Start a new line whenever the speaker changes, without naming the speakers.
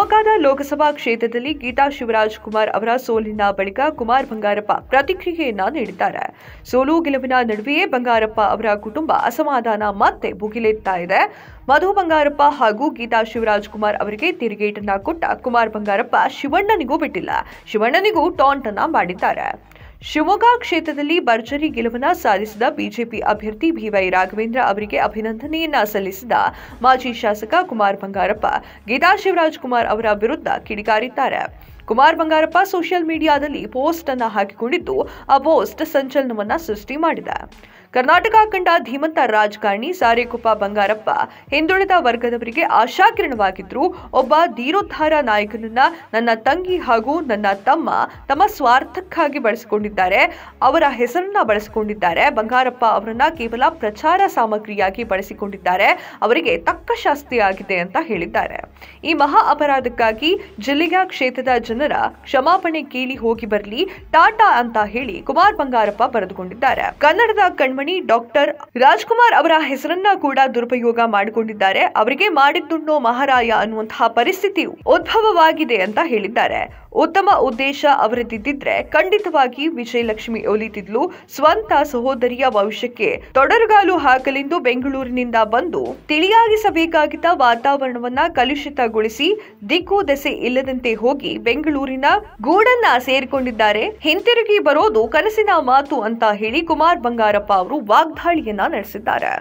ಶಿವಮೊಗ್ಗದ ಲೋಕಸಭಾ ಕ್ಷೇತ್ರದಲ್ಲಿ ಗೀತಾ ಶಿವರಾಜ್ ಕುಮಾರ್ ಅವರ ಸೋಲಿನ ಬಳಿಕ ಕುಮಾರ್ ಬಂಗಾರಪ್ಪ ಪ್ರತಿಕ್ರಿಯೆಯನ್ನ ನೀಡಿದ್ದಾರೆ ಸೋಲು ಗೆಲುವಿನ ನಡುವೆಯೇ ಬಂಗಾರಪ್ಪ ಅವರ ಕುಟುಂಬ ಅಸಮಾಧಾನ ಮತ್ತೆ ಭುಗಿಲೆತ್ತಾ ಇದೆ ಮಧು ಬಂಗಾರಪ್ಪ ಹಾಗೂ ಗೀತಾ ಶಿವರಾಜ್ ಕುಮಾರ್ ಅವರಿಗೆ ತಿರುಗೇಟನ್ನ ಕೊಟ್ಟ ಕುಮಾರ್ ಬಂಗಾರಪ್ಪ ಶಿವಣ್ಣನಿಗೂ ಬಿಟ್ಟಿಲ್ಲ ಶಿವಣ್ಣನಿಗೂ ಟಾಂಟ್ ಅನ್ನ ಮಾಡಿದ್ದಾರೆ शिवम् क्षेत्र में भर्जरी गेल साधेपि अभ्यर्थी बी राघवेन्द्र अभिनंदन सलिदी शासक कुमार बंगारप गीता शिवराज कुमार अभिद्ध किड़ी ಕುಮಾರ್ ಬಂಗಾರಪ್ಪ ಸೋಷಿಯಲ್ ಮೀಡಿಯಾದಲ್ಲಿ ಪೋಸ್ಟ್ ಅನ್ನ ಹಾಕಿಕೊಂಡಿದ್ದು ಆ ಪೋಸ್ಟ್ ಸಂಚಲನವನ್ನ ಸೃಷ್ಟಿ ಮಾಡಿದೆ ಕರ್ನಾಟಕ ಕಂಡ ಧೀಮಂತ ರಾಜಕಾರಣಿ ಸಾರೇಕುಪ್ಪ ಬಂಗಾರಪ್ಪ ಹಿಂದುಳಿದ ವರ್ಗದವರಿಗೆ ಆಶಾಕಿರಣವಾಗಿದ್ರು ಒಬ್ಬ ಧೀರೋದ್ಧಾರ ನಾಯಕನನ್ನ ನನ್ನ ತಂಗಿ ಹಾಗೂ ನನ್ನ ತಮ್ಮ ತಮ್ಮ ಸ್ವಾರ್ಥಕ್ಕಾಗಿ ಬಳಸಿಕೊಂಡಿದ್ದಾರೆ ಅವರ ಹೆಸರನ್ನ ಬಳಸಿಕೊಂಡಿದ್ದಾರೆ ಬಂಗಾರಪ್ಪ ಅವರನ್ನ ಕೇವಲ ಪ್ರಚಾರ ಸಾಮಗ್ರಿಯಾಗಿ ಬಳಸಿಕೊಂಡಿದ್ದಾರೆ ಅವರಿಗೆ ತಕ್ಕ ಶಾಸ್ತಿ ಆಗಿದೆ ಅಂತ ಹೇಳಿದ್ದಾರೆ ಈ ಮಹಾ ಅಪರಾಧಕ್ಕಾಗಿ ಜಿಲ್ಲೆಯ ಕ್ಷೇತ್ರದ ಜನ ಜನರ ಕ್ಷಮಾಪಣೆ ಕೇಳಿ ಹೋಗಿ ಬರಲಿ ಟಾಟಾ ಅಂತ ಹೇಳಿ ಕುಮಾರ್ ಬಂಗಾರಪ್ಪ ಬರೆದುಕೊಂಡಿದ್ದಾರೆ ಕನ್ನಡದ ಕಣ್ಮಣಿ ಡಾಕ್ಟರ್ ರಾಜ್ಕುಮಾರ್ ಅವರ ಹೆಸರನ್ನ ಕೂಡ ದುರುಪಯೋಗ ಮಾಡಿಕೊಂಡಿದ್ದಾರೆ ಅವರಿಗೆ ಮಾಡಿದ್ದುಣ್ಣೋ ಮಹಾರಾಯ ಅನ್ನುವಂತಹ ಪರಿಸ್ಥಿತಿ ಉದ್ಭವವಾಗಿದೆ ಅಂತ ಹೇಳಿದ್ದಾರೆ ಉತ್ತಮ ಉದ್ದೇಶ ಅವರದಿದ್ದರೆ ಖಂಡಿತವಾಗಿ ವಿಜಯಲಕ್ಷ್ಮಿ ಒಲಿತಿದ್ಲು ಸ್ವಂತ ಸಹೋದರಿಯ ಭವಿಷ್ಯಕ್ಕೆ ತೊಡರುಗಾಲು ಹಾಕಲೆಂದು ಬೆಂಗಳೂರಿನಿಂದ ಬಂದು ತಿಳಿಯಾಗಿಸಬೇಕಾಗಿದ್ದ ವಾತಾವರಣವನ್ನ ಕಲುಷಿತಗೊಳಿಸಿ ದಿಕ್ಕು ದೆಸೆ ಇಲ್ಲದಂತೆ ಹೋಗಿ ಬೆಂಗಳೂರು ಬೆಂಗಳೂರಿನ ಗೂಡನ್ನ ಸೇರಿಕೊಂಡಿದ್ದಾರೆ ಹಿಂತಿರುಗಿ ಬರೋದು ಕನಸಿನ ಮಾತು ಅಂತ ಹೇಳಿ ಕುಮಾರ್ ಬಂಗಾರಪ್ಪ ಅವರು ವಾಗ್ದಾಳಿಯನ್ನ ನಡೆಸಿದ್ದಾರೆ